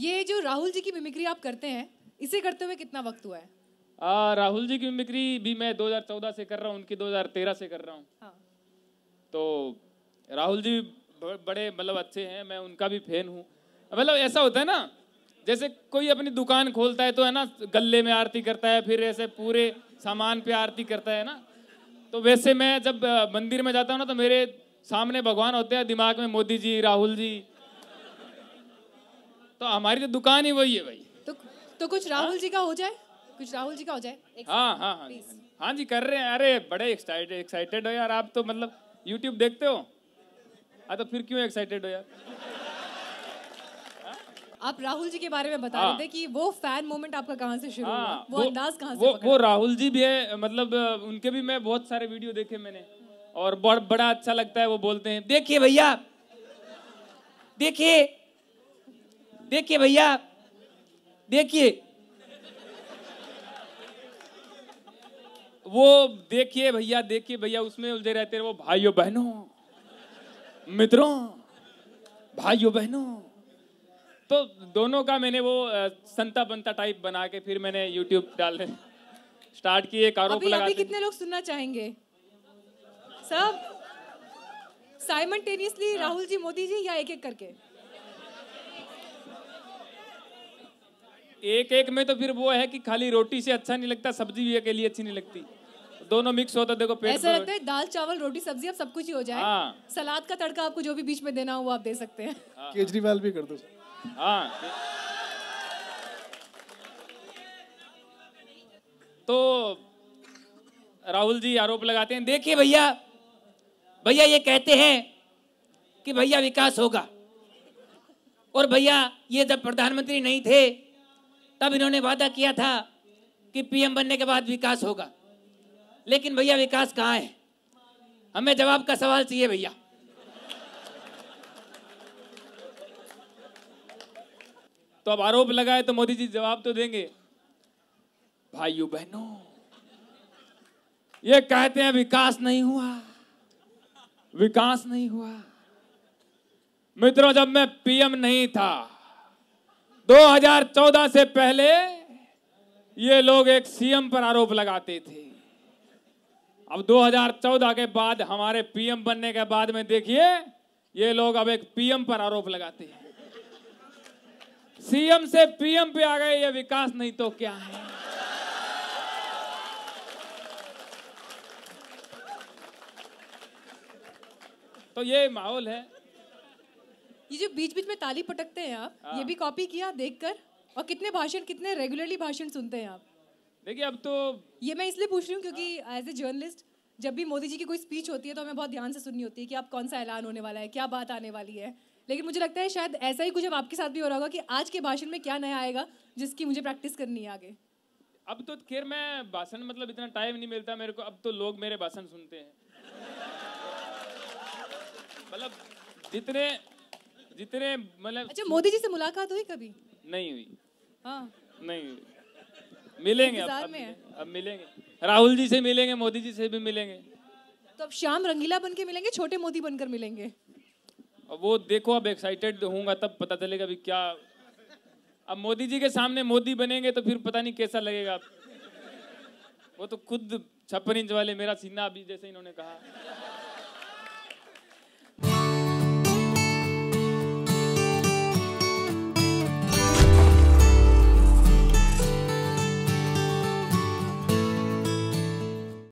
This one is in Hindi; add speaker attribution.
Speaker 1: ये जो राहुल जी की मिमिक्री आप करते हैं इसे करते हुए कितना वक्त हुआ है
Speaker 2: आ, राहुल जी की मिमिक्री भी मैं 2014 से कर रहा हूँ उनकी 2013 से कर रहा हूँ हाँ। तो राहुल जी बड़े मतलब अच्छे हैं मैं उनका भी फैन हूँ मतलब ऐसा होता है ना जैसे कोई अपनी दुकान खोलता है तो है ना गले में आरती करता है फिर ऐसे पूरे सामान पे आरती करता है ना तो वैसे मैं जब मंदिर में जाता हूँ ना तो मेरे सामने भगवान होते हैं दिमाग में मोदी जी राहुल जी तो हमारी तो दुकान ही वही है भाई
Speaker 1: तो तो कुछ राहुल जी का हो जाए कुछ राहुल जी का हो जाए हाँ, हाँ हाँ हाँ
Speaker 2: हाँ जी कर रहे हैं अरे बड़े एक्साइटेड एक्साइटेड हो यार आप तो मतलब यूट्यूब देखते हो हाँ तो फिर क्यों एक्साइटेड हो यार आप
Speaker 1: राहुल जी के बारे में बता हाँ, रहे थे हाँ। कि वो फैन मोमेंट आपका कहाँ से शुरू हुआ हाँ, वो, वो अंदाज कहाँ से वो, वो
Speaker 2: राहुल जी भी है मतलब उनके भी मैं बहुत सारे वीडियो देखे मैंने और बड़ा अच्छा लगता है वो बोलते हैं देखिए भैया देखिए देखिए भैया देखिए वो देखिए भैया देखिए भैया उसमें उलझे रहते हैं वो भाइयों बहनों मित्रों भाइयों बहनों तो दोनों का मैंने वो संता बनता टाइप बना के फिर मैंने यूट्यूब डाले स्टार्ट किए अभी, अभी कितने लोग
Speaker 1: सुनना चाहेंगे सब साइमटेनियसली हाँ। राहुल जी मोदी जी या एक एक करके
Speaker 2: एक एक में तो फिर वो है कि खाली रोटी से अच्छा नहीं लगता सब्जी भी अकेली अच्छी नहीं लगती दोनों मिक्स होता देखो पेट ऐसा लगता है
Speaker 1: दाल चावल रोटी सब्जी अब सब कुछ ही हो जाए हाँ। सलाद का तड़का आपको जो भी बीच में देना हो वो आप दे सकते हैं
Speaker 2: हाँ। केजरीवाल भी कर दो हाँ तो राहुल जी आरोप लगाते हैं देखिए भैया भैया ये कहते हैं कि भैया विकास होगा और भैया ये जब प्रधानमंत्री नहीं थे तब इन्होंने वादा किया था कि पीएम बनने के बाद विकास होगा लेकिन भैया विकास कहाँ है हमें जवाब का सवाल चाहिए भैया तो अब आरोप लगाए तो मोदी जी जवाब तो देंगे भाइयों बहनों ये कहते हैं विकास नहीं हुआ विकास नहीं हुआ मित्रों जब मैं पीएम नहीं था 2014 से पहले ये लोग एक सीएम पर आरोप लगाते थे अब 2014 के बाद हमारे पीएम बनने के बाद में देखिए ये लोग अब एक पीएम पर आरोप लगाते हैं सीएम से पीएम पे आ गए ये विकास नहीं तो क्या है तो
Speaker 1: ये माहौल है ये जो बीच बीच में ताली पटकते हैं आप ये हाँ। भी कॉपी किया देख कर और कितने भाषण कितने रेगुलरली भाषण सुनते हैं आप देखिए अब तो ये मैं इसलिए पूछ रही हूँ क्योंकि एज ए जर्नलिस्ट जब भी मोदी जी की कोई स्पीच होती है तो हमें बहुत ध्यान से सुननी होती है कि आप कौन सा ऐलान होने वाला है क्या बात आने वाली है लेकिन मुझे लगता है शायद ऐसा ही कुछ अब आपके साथ भी हो रहा होगा कि आज के भाषण में क्या नया आएगा जिसकी मुझे प्रैक्टिस करनी है आगे
Speaker 2: अब तो खैर मैं भाषण मतलब इतना टाइम नहीं मिलता मेरे को अब तो लोग मेरे भाषण सुनते हैं मतलब जितने जितने मतलब अच्छा मोदी जी से
Speaker 1: मुलाकात हुई कभी नहीं हुई हाँ
Speaker 2: नहीं हुई मिलेंगे अब, में अब मिलेंगे राहुल जी से मिलेंगे मोदी जी से भी मिलेंगे
Speaker 1: तो अब शाम रंगीला बन के मिलेंगे छोटे मोदी बनकर मिलेंगे
Speaker 2: अब वो देखो अब एक्साइटेड तो होऊंगा तब पता चलेगा अभी क्या अब मोदी जी के सामने मोदी बनेंगे तो फिर पता नहीं कैसा लगेगा वो तो खुद छप्पन इंच वाले मेरा सीना अभी जैसे इन्होंने कहा